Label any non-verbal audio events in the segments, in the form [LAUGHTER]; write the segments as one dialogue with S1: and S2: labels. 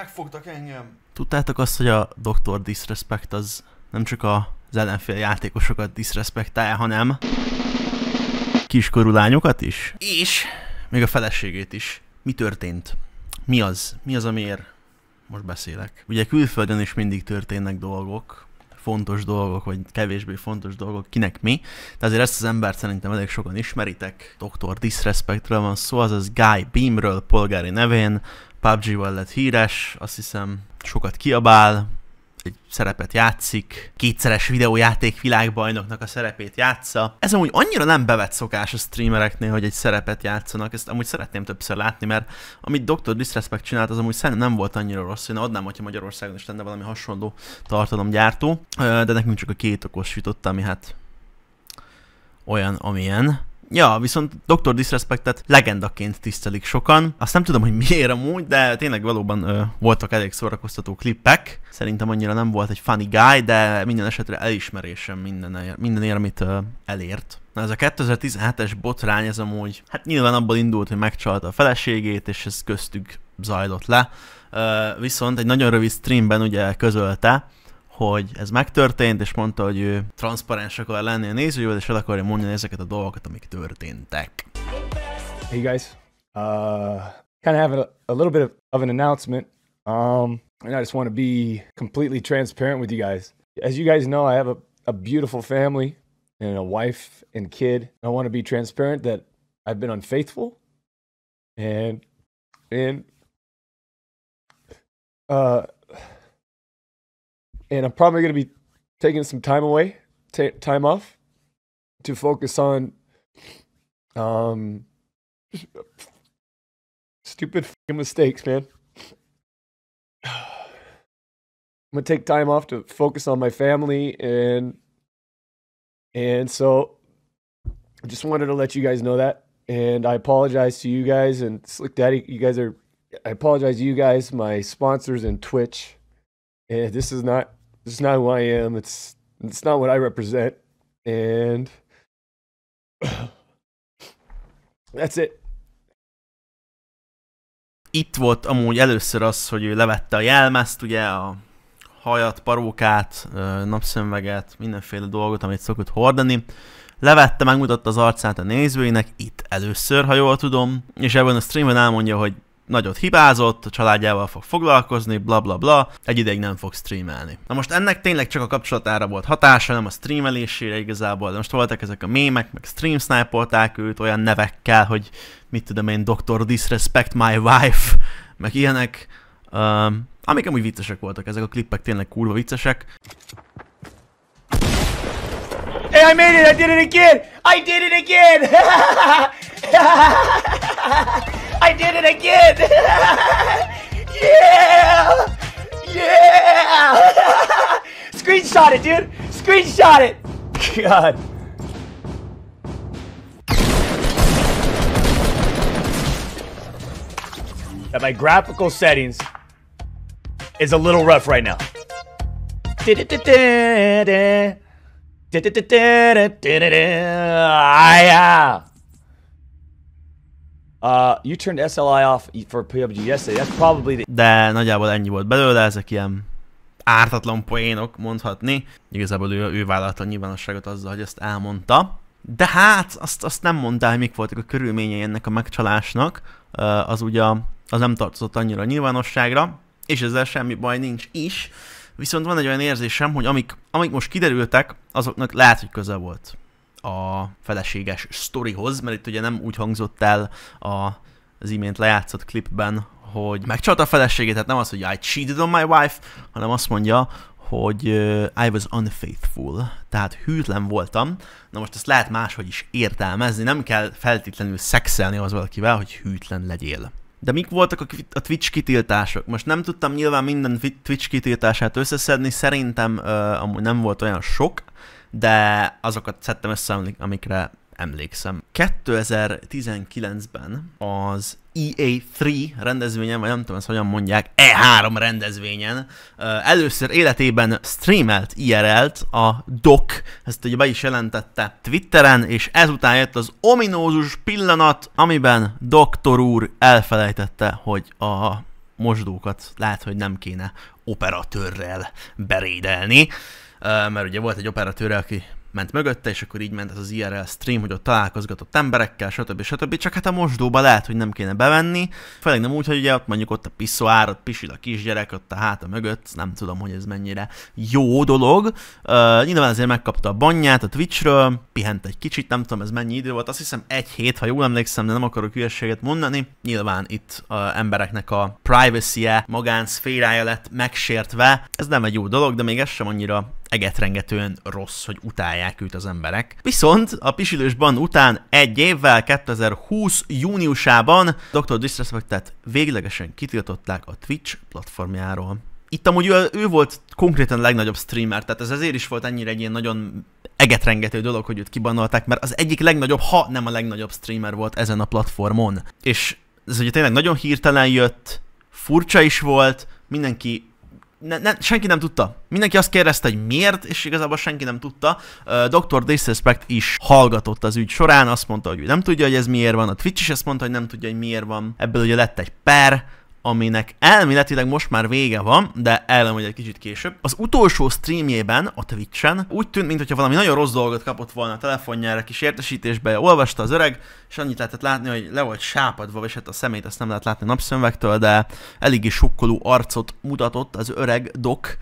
S1: Megfogtak engem. Tudtátok azt, hogy a Dr. Disrespect az nem csak az ellenfél játékosokat diszrespektálja, hanem kiskorú lányokat is? És még a feleségét is. Mi történt? Mi az? Mi az, amiért most beszélek? Ugye külföldön is mindig történnek dolgok, fontos dolgok, vagy kevésbé fontos dolgok, kinek mi. De azért ezt az embert szerintem elég sokan ismeritek. Dr. Disrespectről van szó, azaz Guy Beamről polgári nevén, PUBG-val lett híres, azt hiszem sokat kiabál, egy szerepet játszik, kétszeres videójáték világbajnoknak a szerepét játsza. Ez amúgy annyira nem bevett szokás a streamereknél, hogy egy szerepet játszanak, ezt amúgy szeretném többször látni, mert amit Dr. Disrespect csinált, az amúgy szerintem nem volt annyira rossz, én adnám, hogyha Magyarországon is lenne valami hasonló tartalomgyártó, de nekünk csak a két okos jutott, ami hát olyan, amilyen. Ja, viszont Dr. Disrespectet legendaként tisztelik sokan. Azt nem tudom, hogy miért amúgy, de tényleg valóban ö, voltak elég szórakoztató klippek. Szerintem annyira nem volt egy funny guy, de minden esetre elismerésem minden, mindenért, amit ö, elért. Na ez a 2017-es botrány, ez amúgy, hát nyilván abból indult, hogy megcsalta a feleségét, és ez köztük zajlott le. Ö, viszont egy nagyon rövid streamben ugye közölte, hogy ez megtörtént, és mondta, hogy ő transzparens akar lenni a nézőjével, és el akarja mondani ezeket a dolgokat, amik történtek.
S2: Hey guys, uh, kind of have a, a little bit of, of an announcement, um, and I just want to be completely transparent with you guys. As you guys know, I have a, a beautiful family and a wife and kid. I want to be transparent that I've been unfaithful, and and uh and I'm probably going to be taking some time away, t- time off, to focus on um stupid mistakes, man. I'm gonna take time off to focus on my family and and so I just wanted to let you guys know that. And I apologize to you guys and Slick Daddy, you guys are I apologize to you guys, my sponsors and Twitch. And this is not it's not who I am. It's it's not what I represent,
S1: and [COUGHS] that's it. Itt volt amúgy először az, hogy ő levette a jelmezt, ugye a hajat, parókát, napszemveget, mindenféle dolgot, amit szokott hordani. Levette, megmutatta az arcát a nézőinek, itt először, ha jól tudom, és ebben a streamben elmondja, hogy nagyot hibázott, a családjával fog foglalkozni, bla bla bla, egy ideig nem fog streamelni. Na most ennek tényleg csak a kapcsolatára volt hatása, nem a streamelésére igazából, de most voltak ezek a mémek, meg stream sniperták őt olyan nevekkel, hogy mit tudom én, Dr. Disrespect My Wife, meg ilyenek, um, amik amúgy viccesek voltak, ezek a klippek tényleg kurva viccesek.
S2: Hey, I made it! I did it again! I did it again! [LAUGHS] [LAUGHS] I did it again! [LAUGHS] yeah! Yeah! [LAUGHS] Screenshot it, dude! Screenshot it! God. That my graphical settings is a little rough right now. I, uh,
S1: Uh, you turned SLI off for PUBG yesterday. That's probably the... De nagyjából ennyi volt belőle, ezek ilyen ártatlan poénok mondhatni. Igazából ő, ő vállalta a nyilvánosságot azzal, hogy ezt elmondta. De hát, azt, azt nem mondta, hogy mik voltak a körülményei ennek a megcsalásnak. Uh, az ugye az nem tartozott annyira a nyilvánosságra, és ezzel semmi baj nincs is. Viszont van egy olyan érzésem, hogy amik, amik most kiderültek, azoknak lehet, hogy köze volt a feleséges sztorihoz, mert itt ugye nem úgy hangzott el a, az imént lejátszott klipben, hogy megcsalta a feleségét, tehát nem az, hogy I cheated on my wife, hanem azt mondja, hogy I was unfaithful, tehát hűtlen voltam. Na most ezt lehet máshogy is értelmezni, nem kell feltétlenül szexelni az valakivel, hogy hűtlen legyél. De mik voltak a Twitch kitiltások? Most nem tudtam nyilván minden Twitch kitiltását összeszedni, szerintem uh, amúgy nem volt olyan sok, de azokat szedtem össze, amikre emlékszem. 2019-ben az EA3 rendezvényen, vagy nem tudom ezt hogyan mondják, E3 rendezvényen először életében streamelt IRL-t a Doc, ezt ugye be is jelentette Twitteren, és ezután jött az ominózus pillanat, amiben doktor úr elfelejtette, hogy a mosdókat lehet, hogy nem kéne operatőrrel berédelni mert ugye volt egy operatőre, aki ment mögötte, és akkor így ment ez az IRL stream, hogy ott találkozgatott emberekkel, stb. stb. Csak hát a mosdóba lehet, hogy nem kéne bevenni, főleg nem úgy, hogy ugye ott mondjuk ott a piszó árat, pisil a kisgyerek, ott a háta mögött, nem tudom, hogy ez mennyire jó dolog. Uh, nyilván azért megkapta a banyát a Twitchről, pihent egy kicsit, nem tudom ez mennyi idő volt, azt hiszem egy hét, ha jól emlékszem, de nem akarok hülyeséget mondani. Nyilván itt uh, embereknek a privacy-e, magánszférája lett megsértve, ez nem egy jó dolog, de még ez sem annyira egetrengetően rossz, hogy utálják őt az emberek. Viszont a pisilősban után egy évvel, 2020 júniusában Dr. Disrespectet véglegesen kitiltották a Twitch platformjáról. Itt amúgy ő, ő volt konkrétan a legnagyobb streamer, tehát ez ezért is volt ennyire egy ilyen nagyon egetrengető dolog, hogy őt kibannolták, mert az egyik legnagyobb, ha nem a legnagyobb streamer volt ezen a platformon. És ez ugye tényleg nagyon hirtelen jött, furcsa is volt, mindenki ne, ne, senki nem tudta. Mindenki azt kérdezte, hogy miért, és igazából senki nem tudta. Uh, Dr. Disrespect is hallgatott az ügy során, azt mondta, hogy nem tudja, hogy ez miért van. A Twitch is azt mondta, hogy nem tudja, hogy miért van. Ebből ugye lett egy per, aminek elméletileg most már vége van, de ellen hogy egy kicsit később. Az utolsó streamjében a Twitch-en úgy tűnt, mintha valami nagyon rossz dolgot kapott volna a telefonjára, kis értesítésbe olvasta az öreg, és annyit lehetett látni, hogy le volt sápadva, és hát a szemét azt nem lehet látni napszemvektől, de eléggé sokkoló arcot mutatott az öreg dok,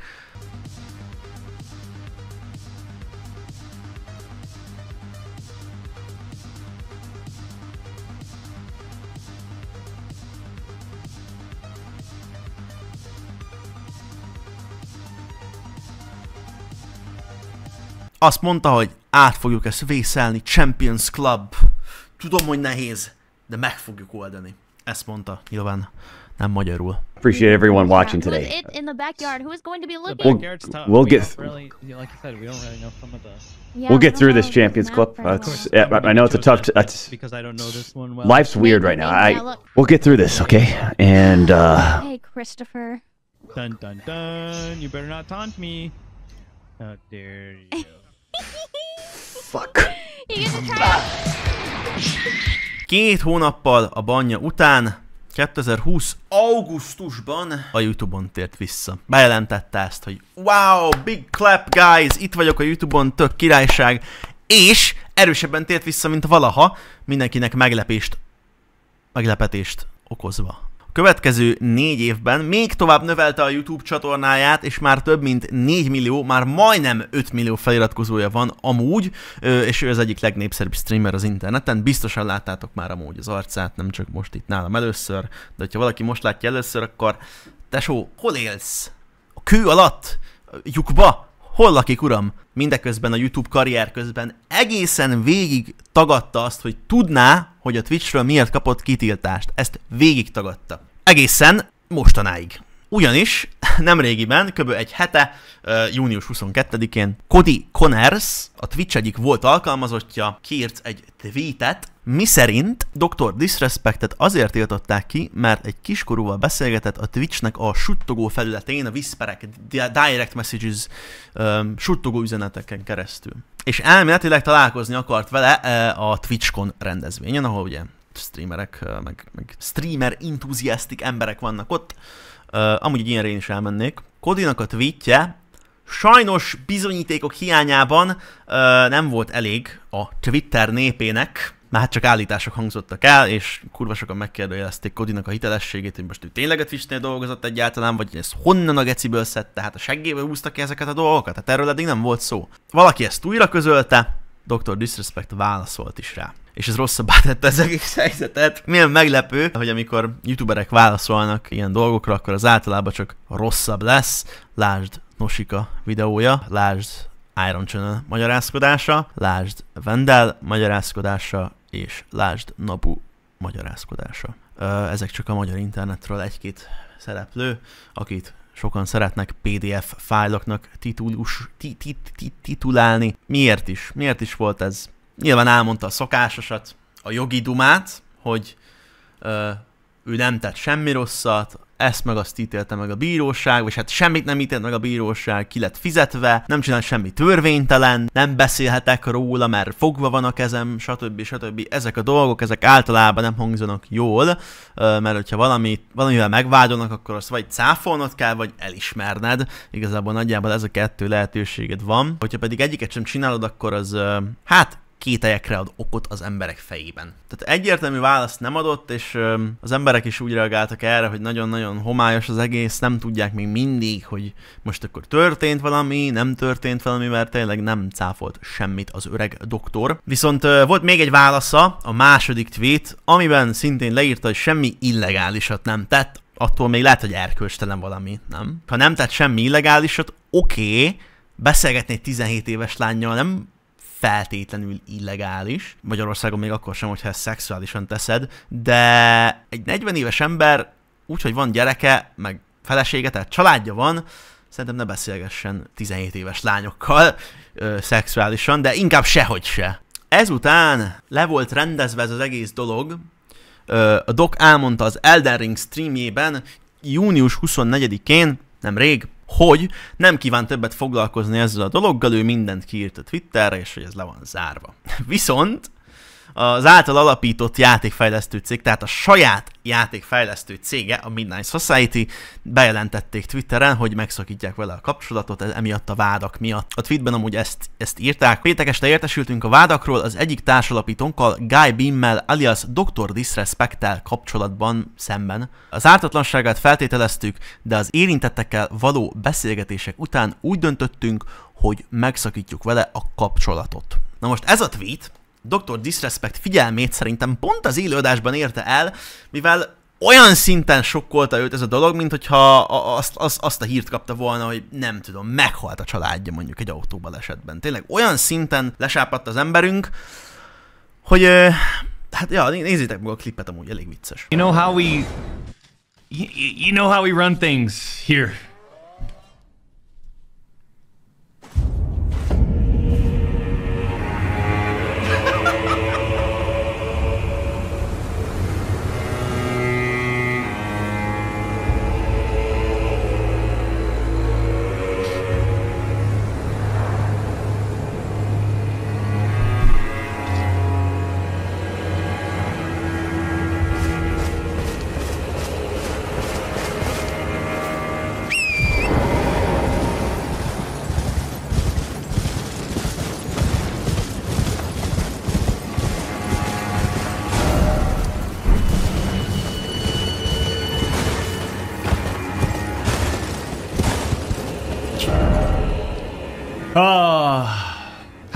S1: Azt mondta, hogy át fogjuk ezt vészelni, Champions Club. Tudom, hogy nehéz, de meg fogjuk oldani. Ezt mondta nyilván nem magyarul. Appreciate everyone watching today. It
S2: in the backyard. Who's going to be looking? We'll, we'll get. we'll get through this Champions Club. Uh, I know it's a tough. because I don't know this one well. Life's weird right now. I we'll get through this, okay? And uh.
S1: Hey, Christopher.
S2: Dun dun dun! You better not taunt me. How dare you? [LAUGHS]
S1: fuck. Két hónappal a banya után 2020. augusztusban a Youtube-on tért vissza. Bejelentette ezt, hogy wow, big clap guys, itt vagyok a Youtube-on, tök királyság, és erősebben tért vissza, mint valaha, mindenkinek meglepést, meglepetést okozva következő négy évben még tovább növelte a YouTube csatornáját, és már több mint 4 millió, már majdnem 5 millió feliratkozója van amúgy, és ő az egyik legnépszerűbb streamer az interneten. Biztosan láttátok már amúgy az arcát, nem csak most itt nálam először, de ha valaki most látja először, akkor tesó, hol élsz? A kő alatt? Lyukba? Hol lakik, uram? Mindeközben a YouTube karrier közben egészen végig tagadta azt, hogy tudná, hogy a Twitchről miért kapott kitiltást. Ezt végig tagadta. Egészen mostanáig. Ugyanis nemrégiben, kb. egy hete, június 22-én Cody Connors, a Twitch egyik volt alkalmazottja, kiírt egy tweetet, szerint Dr. Disrespectet azért tiltották ki, mert egy kiskorúval beszélgetett a Twitchnek a suttogó felületén, a whisperek, direct messages, um, suttogó üzeneteken keresztül. És elméletileg találkozni akart vele a TwitchCon rendezvényen, ahol ugye streamerek, meg, meg streamer entuziasztik emberek vannak ott. Uh, amúgy egy ilyenre én is elmennék. Kodinak a tweetje sajnos bizonyítékok hiányában uh, nem volt elég a Twitter népének, már hát csak állítások hangzottak el, és kurva sokan megkérdőjelezték Kodinak a hitelességét, hogy most ő tényleg a Twitch-nél dolgozott egyáltalán, vagy ez honnan a geciből szedte, hát a seggéből húztak ki ezeket a dolgokat, tehát erről eddig nem volt szó. Valaki ezt újra közölte, Dr. Disrespect válaszolt is rá és ez rosszabbá tette az egész helyzetet. Milyen meglepő, hogy amikor youtuberek válaszolnak ilyen dolgokra, akkor az általában csak rosszabb lesz. Lásd Nosika videója, lásd Iron Channel magyarázkodása, lásd Vendel magyarázkodása, és lásd Nabu magyarázkodása. Ezek csak a magyar internetről egy-két szereplő, akit sokan szeretnek PDF fájloknak titulus, titulálni. Miért is? Miért is volt ez? Nyilván elmondta a szokásosat, a jogi dumát, hogy ö, ő nem tett semmi rosszat, ezt meg azt ítélte meg a bíróság, vagy hát semmit nem ítélt meg a bíróság, ki lett fizetve, nem csinál semmi törvénytelen, nem beszélhetek róla, mert fogva van a kezem, stb. stb. Ezek a dolgok, ezek általában nem hangzanak jól, mert hogyha valami, valamivel megvádolnak, akkor azt vagy cáfolnod kell, vagy elismerned. Igazából nagyjából ez a kettő lehetőséged van. Hogyha pedig egyiket sem csinálod, akkor az hát kételyekre ad okot az emberek fejében. Tehát egyértelmű választ nem adott, és az emberek is úgy reagáltak erre, hogy nagyon-nagyon homályos az egész, nem tudják még mindig, hogy most akkor történt valami, nem történt valami, mert tényleg nem cáfolt semmit az öreg doktor. Viszont volt még egy válasza, a második tweet, amiben szintén leírta, hogy semmi illegálisat nem tett, attól még lehet, hogy erkölcstelen valami, nem? Ha nem tett semmi illegálisat, oké, okay, beszélgetni egy 17 éves lányjal nem feltétlenül illegális. Magyarországon még akkor sem, hogyha ezt szexuálisan teszed, de egy 40 éves ember úgy, hogy van gyereke, meg felesége, tehát családja van, szerintem ne beszélgessen 17 éves lányokkal ö, szexuálisan, de inkább sehogy se. Ezután le volt rendezve ez az egész dolog, ö, a Doc elmondta az Elden Ring streamjében június 24-én, nem rég, hogy nem kíván többet foglalkozni ezzel a dologgal, ő mindent kiírt a Twitterre, és hogy ez le van zárva. [LAUGHS] Viszont az által alapított játékfejlesztő cég, tehát a saját játékfejlesztő cége, a Midnight Society, bejelentették Twitteren, hogy megszakítják vele a kapcsolatot, ez emiatt a vádak miatt. A tweetben amúgy ezt, ezt írták. Péntek este értesültünk a vádakról, az egyik társalapítónkkal, Guy Bimmel, alias Dr. disrespect kapcsolatban szemben. Az ártatlanságát feltételeztük, de az érintettekkel való beszélgetések után úgy döntöttünk, hogy megszakítjuk vele a kapcsolatot. Na most ez a tweet, Dr. Disrespect figyelmét szerintem pont az élőadásban érte el, mivel olyan szinten sokkolta őt ez a dolog, mint hogyha azt, azt, azt a hírt kapta volna, hogy nem tudom, meghalt a családja mondjuk egy autóbalesetben. Tényleg olyan szinten lesápadt az emberünk, hogy hát ja, nézzétek meg a klipet, amúgy elég vicces. You know how we...
S2: You know how we run things here.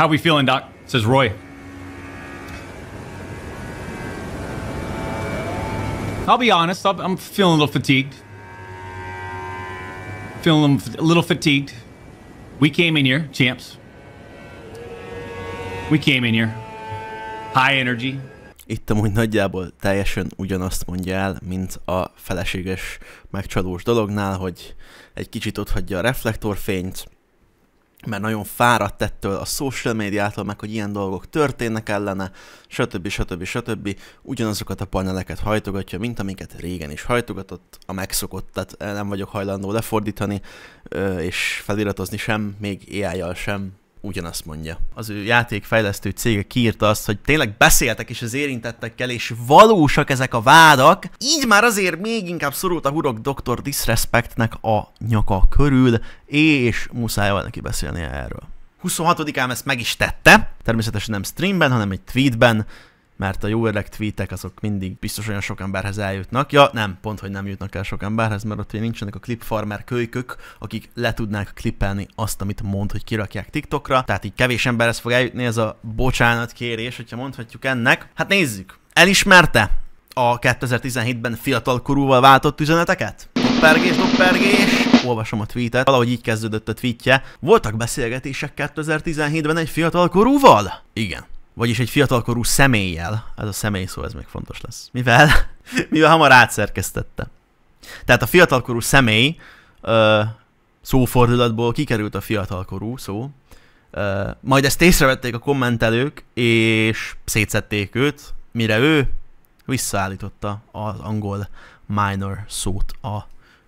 S2: How we feeling, Doc? Says Roy. I'll be honest. i am feeling a little fatigued. Feeling a little fatigued. We came in here, champs.
S1: We came in here. High energy. Itt amúgy nagyjából teljesen ugyanazt mondja el, mint a feleséges megcsalós dolognál, hogy egy kicsit ott hagyja a reflektorfényt, mert nagyon fáradt ettől a social médiától, meg hogy ilyen dolgok történnek ellene, stb. stb. stb. Ugyanazokat a paneleket hajtogatja, mint amiket régen is hajtogatott, a megszokott, tehát eh, nem vagyok hajlandó lefordítani és feliratozni sem, még ai sem, ugyanazt mondja. Az ő játékfejlesztő cége kiírta azt, hogy tényleg beszéltek is az érintettekkel, és valósak ezek a vádak, így már azért még inkább szorult a hurok Dr. Disrespectnek a nyaka körül, és muszáj van neki beszélnie erről. 26-án ezt meg is tette, természetesen nem streamben, hanem egy tweetben, mert a jó öreg tweetek azok mindig biztos olyan sok emberhez eljutnak. Ja, nem, pont, hogy nem jutnak el sok emberhez, mert ott nincsenek a clipfarmer kölykök, akik le tudnák klippelni azt, amit mond, hogy kirakják TikTokra. Tehát így kevés emberhez fog eljutni ez a bocsánat kérés, hogyha mondhatjuk ennek. Hát nézzük, elismerte a 2017-ben fiatalkorúval váltott üzeneteket? Doppergés, doppergés! Olvasom a tweetet, valahogy így kezdődött a tweetje. Voltak beszélgetések 2017-ben egy fiatalkorúval? Igen vagyis egy fiatalkorú személlyel, ez a személy szó, ez még fontos lesz, mivel, [LAUGHS] mivel hamar átszerkesztette. Tehát a fiatalkorú személy ö, szófordulatból kikerült a fiatalkorú szó, ö, majd ezt észrevették a kommentelők, és szétszették őt, mire ő visszaállította az angol minor szót a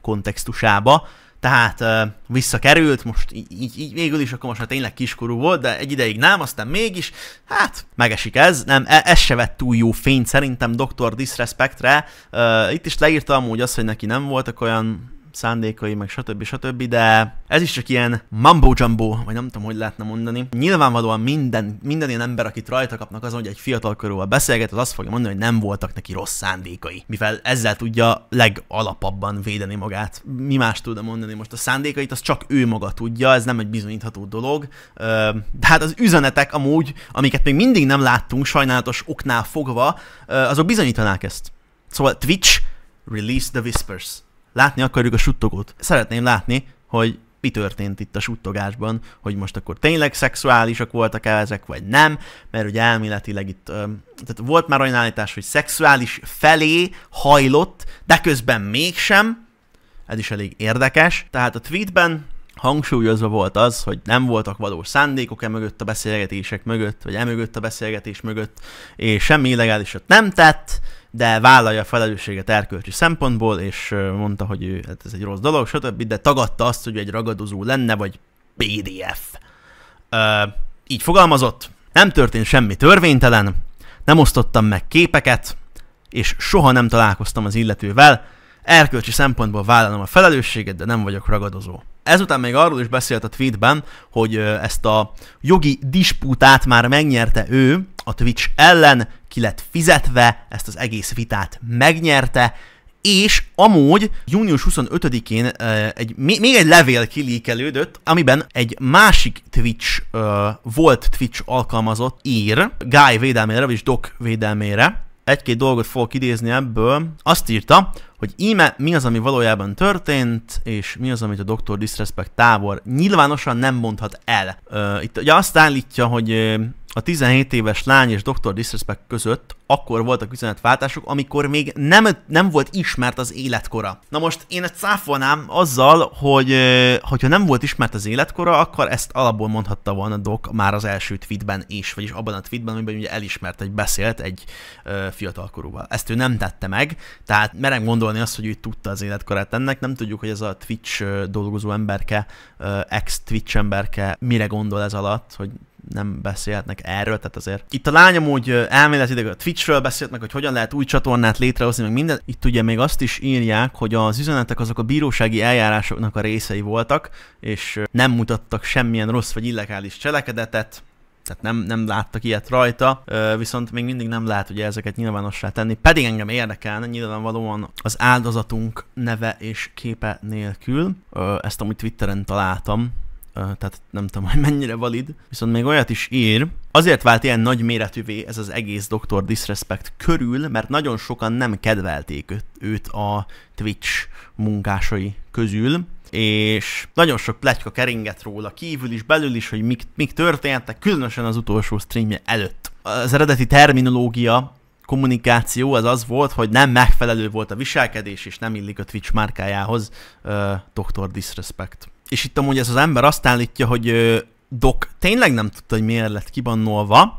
S1: kontextusába tehát uh, visszakerült, most így, így, így végül is, akkor most már tényleg kiskorú volt, de egy ideig nem, aztán mégis, hát megesik ez, nem, e, ez se vett túl jó fényt szerintem Dr. Disrespectre, uh, itt is leírtam, hogy azt, hogy neki nem voltak olyan szándékai, meg stb. stb. De ez is csak ilyen mambo-jumbo, vagy nem tudom, hogy lehetne mondani. Nyilvánvalóan minden, minden ilyen ember, akit rajta kapnak azon, hogy egy fiatal körülvel beszélget, az azt fogja mondani, hogy nem voltak neki rossz szándékai. Mivel ezzel tudja legalapabban védeni magát. Mi más tudna mondani most a szándékait, az csak ő maga tudja, ez nem egy bizonyítható dolog. De hát az üzenetek amúgy, amiket még mindig nem láttunk, sajnálatos oknál fogva, azok bizonyítanák ezt. Szóval Twitch, release the whispers látni akarjuk a suttogót. Szeretném látni, hogy mi történt itt a suttogásban, hogy most akkor tényleg szexuálisak voltak-e ezek, vagy nem, mert ugye elméletileg itt, tehát volt már olyan állítás, hogy szexuális felé hajlott, de közben mégsem, ez is elég érdekes. Tehát a tweetben hangsúlyozva volt az, hogy nem voltak valós szándékok e mögött a beszélgetések mögött, vagy e mögött a beszélgetés mögött, és semmi illegálisat nem tett, de vállalja a felelősséget erkölcsi szempontból, és mondta, hogy ő, hát ez egy rossz dolog, stb., de tagadta azt, hogy egy ragadozó lenne, vagy PDF. Ö, így fogalmazott, nem történt semmi törvénytelen, nem osztottam meg képeket, és soha nem találkoztam az illetővel, erkölcsi szempontból vállalom a felelősséget, de nem vagyok ragadozó. Ezután még arról is beszélt a tweetben, hogy ezt a jogi disputát már megnyerte ő a Twitch ellen, ki lett fizetve, ezt az egész vitát megnyerte, és amúgy június 25-én egy, még egy levél kilíkelődött, amiben egy másik Twitch, volt Twitch alkalmazott ír Guy védelmére, vagyis Doc védelmére, egy-két dolgot fogok idézni ebből. Azt írta, hogy íme mi az, ami valójában történt, és mi az, amit a Dr. Disrespect tábor nyilvánosan nem mondhat el. Uh, itt ugye azt állítja, hogy a 17 éves lány és Dr. Disrespect között akkor voltak üzenetváltások, amikor még nem, nem volt ismert az életkora. Na most én ezt száfolnám azzal, hogy hogyha nem volt ismert az életkora, akkor ezt alapból mondhatta volna Doc már az első tweetben is, vagyis abban a tweetben, amiben ugye elismert, egy beszélt egy ö, fiatalkorúval. Ezt ő nem tette meg, tehát merem gondolni azt, hogy ő tudta az életkorát ennek, nem tudjuk, hogy ez a Twitch dolgozó emberke, ex-Twitch emberke mire gondol ez alatt, hogy nem beszélhetnek erről, tehát azért. Itt a lányom úgy elméletileg a Twitchről beszélt meg, hogy hogyan lehet új csatornát létrehozni, meg minden. Itt ugye még azt is írják, hogy az üzenetek azok a bírósági eljárásoknak a részei voltak, és nem mutattak semmilyen rossz vagy illegális cselekedetet, tehát nem, nem láttak ilyet rajta, viszont még mindig nem lehet ugye ezeket nyilvánossá tenni, pedig engem érdekelne nyilvánvalóan az áldozatunk neve és képe nélkül. Ezt amúgy Twitteren találtam, tehát nem tudom, hogy mennyire valid, viszont még olyat is ír. Azért vált ilyen nagy méretűvé ez az egész Dr. Disrespect körül, mert nagyon sokan nem kedvelték őt a Twitch munkásai közül, és nagyon sok pletyka keringett róla kívül is, belül is, hogy mik, mik történtek, különösen az utolsó streamje előtt. Az eredeti terminológia kommunikáció az az volt, hogy nem megfelelő volt a viselkedés, és nem illik a Twitch márkájához uh, Dr. Disrespect és itt amúgy ez az ember azt állítja, hogy Doc tényleg nem tudta, hogy miért lett kibannolva,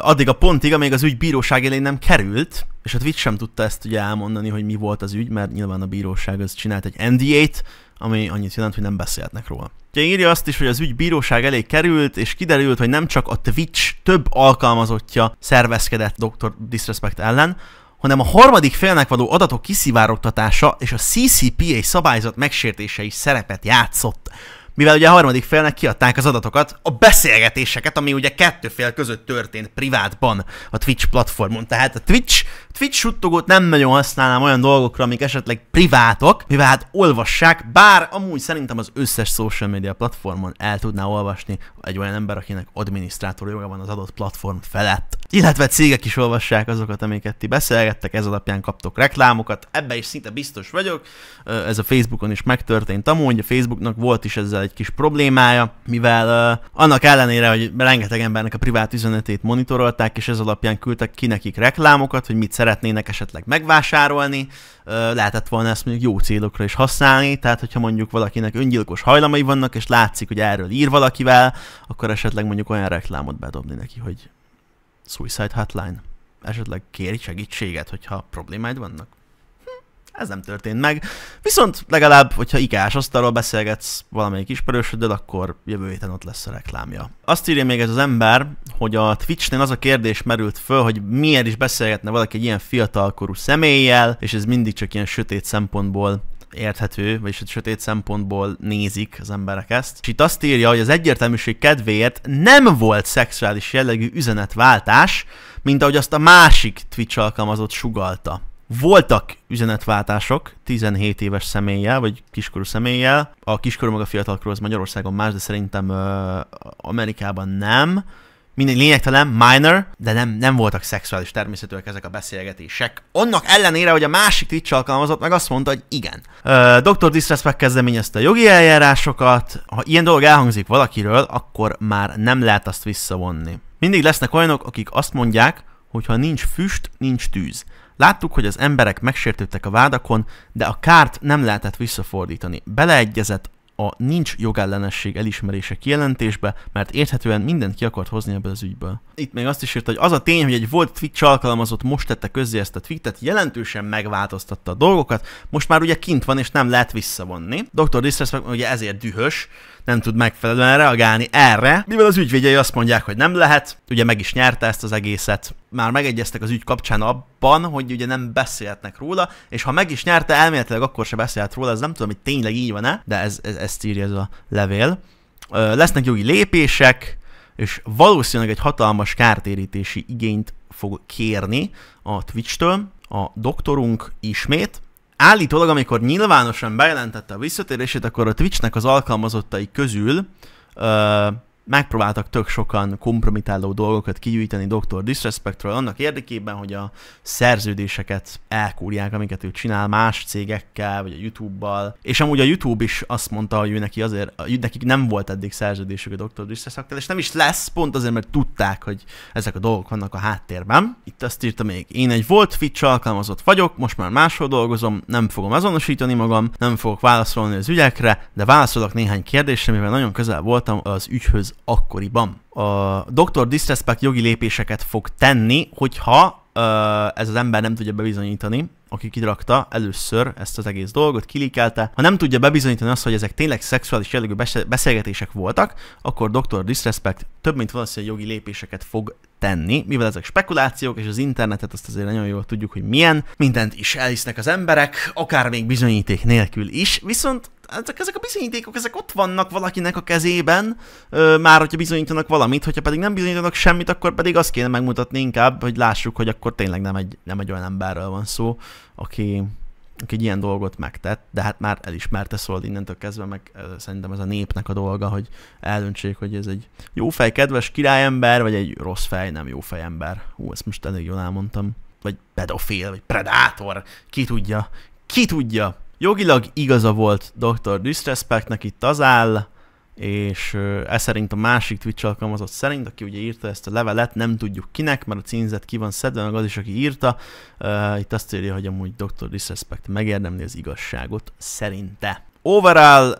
S1: addig a pontig, amíg az ügy bíróság elé nem került, és a Twitch sem tudta ezt ugye elmondani, hogy mi volt az ügy, mert nyilván a bíróság az csinált egy NDA-t, ami annyit jelent, hogy nem beszélhetnek róla. Ugye írja azt is, hogy az ügy bíróság elé került, és kiderült, hogy nem csak a Twitch több alkalmazottja szervezkedett Dr. Disrespect ellen, hanem a harmadik félnek való adatok kiszivárogtatása és a CCPA szabályzat megsértése is szerepet játszott. Mivel ugye a harmadik félnek kiadták az adatokat, a beszélgetéseket, ami ugye kettő fél között történt privátban a Twitch platformon. Tehát a Twitch Twitch suttogót nem nagyon használnám olyan dolgokra, amik esetleg privátok, mivel hát olvassák, bár amúgy szerintem az összes social media platformon el tudná olvasni egy olyan ember, akinek adminisztrátor joga van az adott platform felett. Illetve cégek is olvassák azokat, amiket ti beszélgettek, ez alapján kaptok reklámokat, ebbe is szinte biztos vagyok, ez a Facebookon is megtörtént amúgy, a Facebooknak volt is ezzel egy kis problémája, mivel annak ellenére, hogy rengeteg embernek a privát üzenetét monitorolták, és ez alapján küldtek ki nekik reklámokat, hogy mit szeretnének esetleg megvásárolni, lehetett volna ezt mondjuk jó célokra is használni, tehát hogyha mondjuk valakinek öngyilkos hajlamai vannak, és látszik, hogy erről ír valakivel, akkor esetleg mondjuk olyan reklámot bedobni neki, hogy Suicide Hotline. Esetleg kéri segítséget, hogyha problémáid vannak. Ez nem történt meg. Viszont legalább, hogyha ikás asztalról beszélgetsz valamelyik ismerősödöd, akkor jövő héten ott lesz a reklámja. Azt írja még ez az ember, hogy a Twitchnél az a kérdés merült föl, hogy miért is beszélgetne valaki egy ilyen fiatalkorú személlyel, és ez mindig csak ilyen sötét szempontból érthető, vagyis sötét szempontból nézik az emberek ezt. És itt azt írja, hogy az egyértelműség kedvéért nem volt szexuális jellegű üzenetváltás, mint ahogy azt a másik Twitch alkalmazott sugalta. Voltak üzenetváltások 17 éves személlyel, vagy kiskorú személlyel. A kiskorú meg a fiatalkorú az Magyarországon más, de szerintem ö, Amerikában nem. Mindegy lényegtelen, minor, de nem, nem voltak szexuális természetűek ezek a beszélgetések. Annak ellenére, hogy a másik Twitch alkalmazott meg azt mondta, hogy igen. Ö, Dr. Disrespect kezdeményezte a jogi eljárásokat. Ha ilyen dolog elhangzik valakiről, akkor már nem lehet azt visszavonni. Mindig lesznek olyanok, akik azt mondják, hogy ha nincs füst, nincs tűz. Láttuk, hogy az emberek megsértődtek a vádakon, de a kárt nem lehetett visszafordítani. Beleegyezett a nincs jogellenesség elismerése kijelentésbe, mert érthetően mindent ki akart hozni ebből az ügyből. Itt még azt is írta, hogy az a tény, hogy egy volt Twitch alkalmazott most tette közzé ezt a tweetet, jelentősen megváltoztatta a dolgokat, most már ugye kint van és nem lehet visszavonni. Dr. Disrespect ugye ezért dühös, nem tud megfelelően reagálni erre, mivel az ügyvédjei azt mondják, hogy nem lehet, ugye meg is nyerte ezt az egészet, már megegyeztek az ügy kapcsán abban, hogy ugye nem beszélhetnek róla, és ha meg is nyerte, elméletileg akkor se beszélhet róla, ez nem tudom, hogy tényleg így van-e, de ez, ez, ez írja ez a levél. Lesznek jogi lépések, és valószínűleg egy hatalmas kártérítési igényt fog kérni a Twitch-től a doktorunk ismét, állítólag, amikor nyilvánosan bejelentette a visszatérését, akkor a Twitchnek az alkalmazottai közül megpróbáltak tök sokan kompromitáló dolgokat kigyűjteni Dr. Disrespectről annak érdekében, hogy a szerződéseket elkúrják, amiket ő csinál más cégekkel, vagy a YouTube-bal. És amúgy a YouTube is azt mondta, hogy ő neki azért, nekik nem volt eddig szerződésük a Dr. Disrespectről, és nem is lesz, pont azért, mert tudták, hogy ezek a dolgok vannak a háttérben. Itt azt írta még, én egy volt Fitch alkalmazott vagyok, most már máshol dolgozom, nem fogom azonosítani magam, nem fogok válaszolni az ügyekre, de válaszolok néhány kérdésre, mivel nagyon közel voltam az ügyhöz akkoriban. A Dr. Disrespect jogi lépéseket fog tenni, hogyha ez az ember nem tudja bebizonyítani, aki kidrakta először ezt az egész dolgot, kilikelte. Ha nem tudja bebizonyítani azt, hogy ezek tényleg szexuális jellegű beszélgetések voltak, akkor Dr. Disrespect több mint valószínűleg jogi lépéseket fog tenni, mivel ezek spekulációk, és az internetet azt azért nagyon jól tudjuk, hogy milyen, mindent is elhisznek az emberek, akár még bizonyíték nélkül is, viszont ezek, hát ezek a bizonyítékok, ezek ott vannak valakinek a kezében, ö, már hogyha bizonyítanak valamit, hogyha pedig nem bizonyítanak semmit, akkor pedig azt kéne megmutatni inkább, hogy lássuk, hogy akkor tényleg nem egy, nem egy olyan emberről van szó, aki, aki egy ilyen dolgot megtett, de hát már elismerte szóval innentől kezdve, meg szerintem ez a népnek a dolga, hogy eldöntsék, hogy ez egy jó fej, kedves királyember, vagy egy rossz fej, nem jó fej ember. Hú, ezt most elég jól elmondtam. Vagy pedofil, vagy predátor, ki tudja, ki tudja. Jogilag igaza volt Dr. Disrespectnek itt az áll, és ez szerint a másik Twitch alkalmazott szerint, aki ugye írta ezt a levelet, nem tudjuk kinek, mert a címzet ki van szedve, meg az is, aki írta. Uh, itt azt írja, hogy amúgy Dr. Disrespect megérdemli az igazságot szerinte. Overall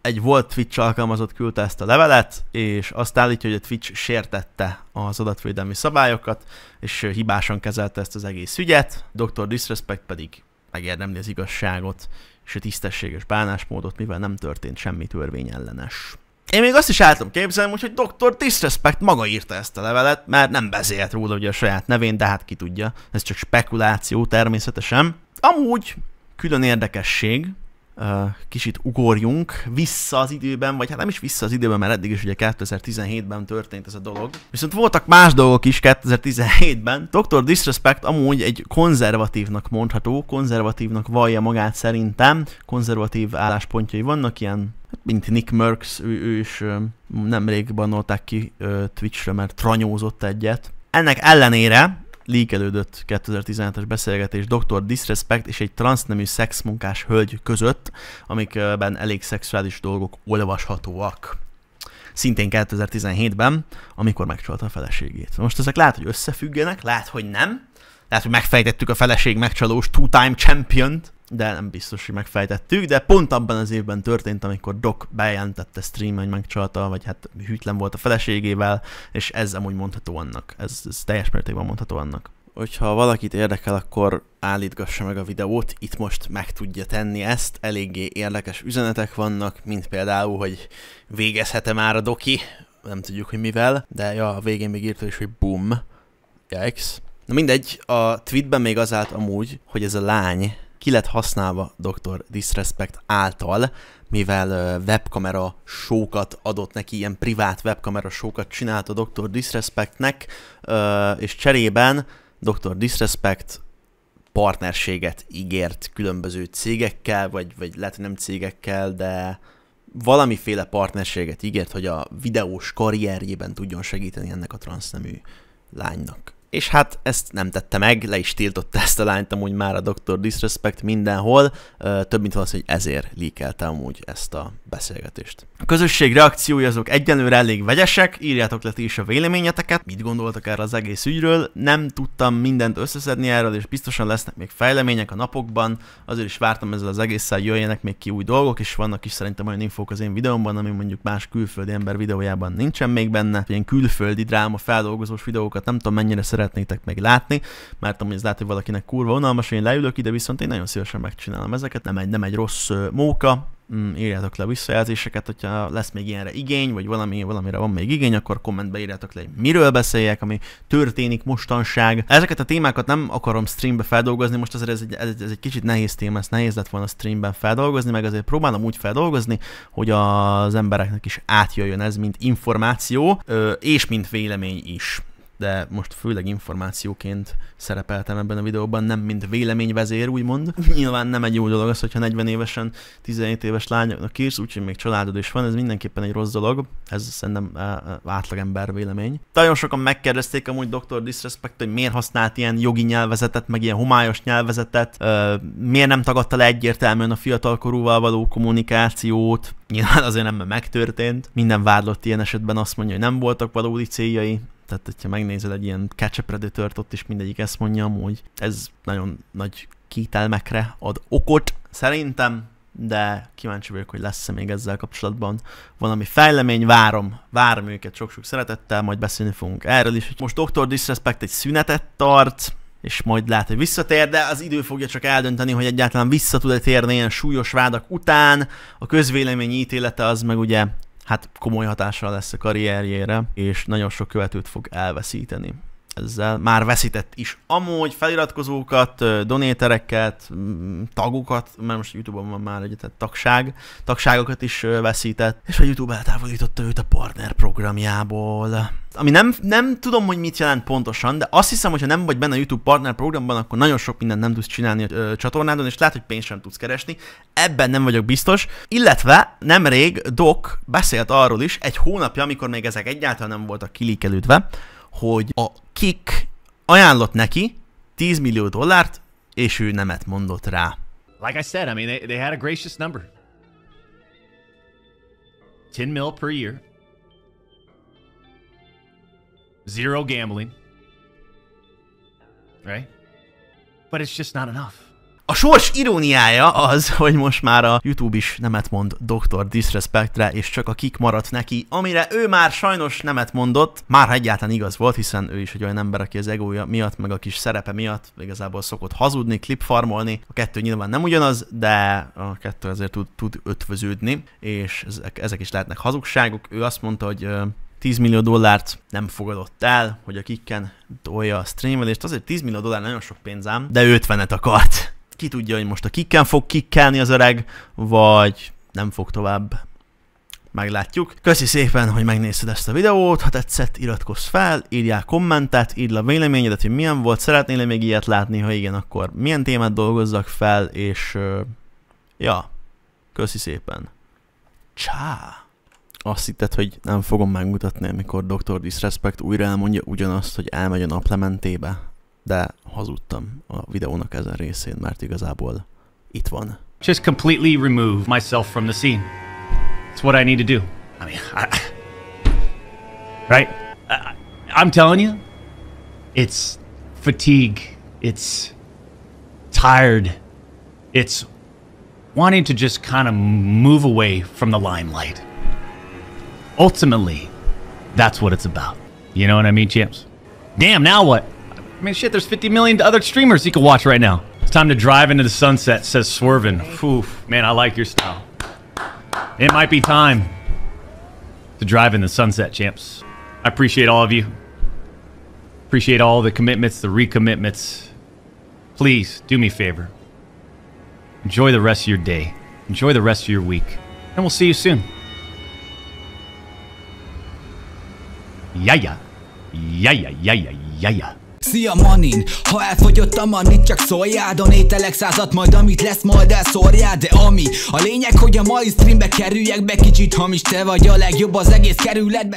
S1: egy volt Twitch alkalmazott küldte ezt a levelet, és azt állítja, hogy a Twitch sértette az adatvédelmi szabályokat, és hibásan kezelte ezt az egész ügyet. Dr. Disrespect pedig megérdemli az igazságot és a tisztességes bánásmódot, mivel nem történt semmi törvényellenes. Én még azt is el képzelni, hogy Dr. Disrespect maga írta ezt a levelet, mert nem beszélt róla ugye a saját nevén, de hát ki tudja, ez csak spekuláció természetesen. Amúgy külön érdekesség, kicsit ugorjunk vissza az időben, vagy hát nem is vissza az időben, mert eddig is ugye 2017-ben történt ez a dolog. Viszont voltak más dolgok is 2017-ben. Dr. Disrespect amúgy egy konzervatívnak mondható, konzervatívnak vallja magát szerintem, konzervatív álláspontjai vannak, ilyen hát mint Nick Merckx, ő, ő is nemrég bannolták ki Twitchre, mert tranyózott egyet. Ennek ellenére líkelődött 2017-es beszélgetés Dr. Disrespect és egy transznemű szexmunkás hölgy között, amikben elég szexuális dolgok olvashatóak szintén 2017-ben, amikor megcsalta a feleségét. Most ezek lehet, hogy összefüggenek, lehet, hogy nem. Lehet, hogy megfejtettük a feleség megcsalós two-time champion-t, de nem biztos, hogy megfejtettük, de pont abban az évben történt, amikor Doc bejelentette stream, hogy megcsalta, vagy hát hűtlen volt a feleségével, és ez amúgy mondható annak, ez, ez teljes mértékben mondható annak. Hogyha valakit érdekel, akkor állítgassa meg a videót, itt most meg tudja tenni ezt, eléggé érdekes üzenetek vannak, mint például, hogy végezhet-e már a Doki, nem tudjuk, hogy mivel, de ja, a végén még írta is, hogy boom, yikes. Na mindegy, a tweetben még az állt amúgy, hogy ez a lány, ki lett használva Dr. Disrespect által, mivel webkamera sókat adott neki, ilyen privát webkamera sókat csinált a Dr. Disrespectnek, és cserében Dr. Disrespect partnerséget ígért különböző cégekkel, vagy, vagy lehet, hogy nem cégekkel, de valamiféle partnerséget ígért, hogy a videós karrierjében tudjon segíteni ennek a transznemű lánynak és hát ezt nem tette meg, le is tiltotta ezt a lányt amúgy már a Dr. Disrespect mindenhol, több mint valószínű, hogy ezért líkelte amúgy ezt a beszélgetést. A közösség reakciói azok egyenlőre elég vegyesek, írjátok le ti is a véleményeteket, mit gondoltak erről az egész ügyről, nem tudtam mindent összeszedni erről, és biztosan lesznek még fejlemények a napokban, azért is vártam ezzel az egésszel, jöjjenek még ki új dolgok, és vannak is szerintem olyan infók az én videómban, ami mondjuk más külföldi ember videójában nincsen még benne, ilyen külföldi dráma feldolgozós videókat nem tudom mennyire szeretnétek még látni, mert amúgy ez lehet, hogy valakinek kurva unalmas, én leülök ide, viszont én nagyon szívesen megcsinálom ezeket, nem egy, nem egy rossz móka, mm, írjátok le visszajelzéseket, hogyha lesz még ilyenre igény, vagy valami, valamire van még igény, akkor kommentbe írjátok le, hogy miről beszéljek, ami történik mostanság. Ezeket a témákat nem akarom streambe feldolgozni, most azért ez egy, ez, egy, ez egy kicsit nehéz téma, ezt nehéz lett volna streamben feldolgozni, meg azért próbálom úgy feldolgozni, hogy az embereknek is átjöjjön ez, mint információ, és mint vélemény is de most főleg információként szerepeltem ebben a videóban, nem mint véleményvezér, úgymond. [LAUGHS] Nyilván nem egy jó dolog az, hogyha 40 évesen 17 éves lányoknak írsz, úgyhogy még családod is van, ez mindenképpen egy rossz dolog, ez szerintem átlagember vélemény. Nagyon sokan megkérdezték amúgy Dr. Disrespect, hogy miért használt ilyen jogi nyelvezetet, meg ilyen homályos nyelvezetet, miért nem tagadta le egyértelműen a fiatalkorúval való kommunikációt, nyilván azért nem megtörtént. Minden vádlott ilyen esetben azt mondja, hogy nem voltak valódi céljai, tehát hogyha megnézed egy ilyen Catch a predator ott is mindegyik ezt mondja amúgy. Ez nagyon nagy kételmekre ad okot, szerintem, de kíváncsi vagyok, hogy lesz-e még ezzel kapcsolatban valami fejlemény, várom, várom őket sok-sok szeretettel, majd beszélni fogunk erről is. Most Dr. Disrespect egy szünetet tart, és majd lehet, hogy visszatér, de az idő fogja csak eldönteni, hogy egyáltalán vissza tud-e térni ilyen súlyos vádak után. A közvélemény ítélete az meg ugye hát komoly hatással lesz a karrierjére, és nagyon sok követőt fog elveszíteni ezzel már veszített is. Amúgy feliratkozókat, donétereket, tagokat, mert most Youtube-on van már egy tagság, tagságokat is veszített, és a Youtube eltávolította őt a partner programjából. Ami nem, nem tudom, hogy mit jelent pontosan, de azt hiszem, hogy ha nem vagy benne a YouTube partner programban, akkor nagyon sok mindent nem tudsz csinálni a ö, csatornádon, és lehet, hogy pénzt sem tudsz keresni. Ebben nem vagyok biztos. Illetve nemrég Doc beszélt arról is, egy hónapja, amikor még ezek egyáltalán nem voltak kilikelődve, hogy a Kik ajánlott neki 10 millió dollárt, és ő nemet mondott rá.
S2: Like I said, I mean, they, they had a gracious number. 10 mil per year. Zero gambling. Right? But it's just not enough.
S1: A sors iróniája az, hogy most már a YouTube is nemet mond Dr. Disrespectre, és csak a kik maradt neki, amire ő már sajnos nemet mondott, már egyáltalán igaz volt, hiszen ő is egy olyan ember, aki az egója miatt, meg a kis szerepe miatt igazából szokott hazudni, klipfarmolni. A kettő nyilván nem ugyanaz, de a kettő azért tud, tud ötvöződni, és ezek, ezek is lehetnek hazugságok. Ő azt mondta, hogy 10 millió dollárt nem fogadott el, hogy a kikken tolja a streamelést, azért 10 millió dollár nagyon sok pénzám, de 50-et akart ki tudja, hogy most a kikken fog kikkelni az öreg, vagy nem fog tovább. Meglátjuk. Köszi szépen, hogy megnézted ezt a videót, ha tetszett, iratkozz fel, írjál kommentet, írd a véleményedet, hogy milyen volt, szeretnél -e még ilyet látni, ha igen, akkor milyen témát dolgozzak fel, és uh, ja, köszi szépen. Csá! Azt hitted, hogy nem fogom megmutatni, amikor Dr. Disrespect újra elmondja ugyanazt, hogy elmegy a naplementébe? de hazudtam a videónak ezen részén, mert igazából itt
S2: van. Just completely remove myself from the scene. It's what I need to do. I mean, I, right? I, I'm telling you, it's fatigue. It's tired. It's wanting to just kind of move away from the limelight. Ultimately, that's what it's about. You know what I mean, champs? Damn, now what? I mean, shit, there's 50 million other streamers you can watch right now. It's time to drive into the sunset, says Swervin. Oof, man, I like your style. It might be time to drive in the sunset, champs. I appreciate all of you. Appreciate all the commitments, the recommitments. Please, do me a favor. Enjoy the rest of your day. Enjoy the rest of your week. And we'll see you soon. Yeah, yeah. Yeah, yeah, yeah, yeah, yeah, yeah. Szia manin, ha elfogyott a manit csak szóljál Ételek százat majd amit lesz majd elszórjád De ami, a lényeg hogy a mai streambe kerüljek be Kicsit hamis te vagy a legjobb az egész kerületbe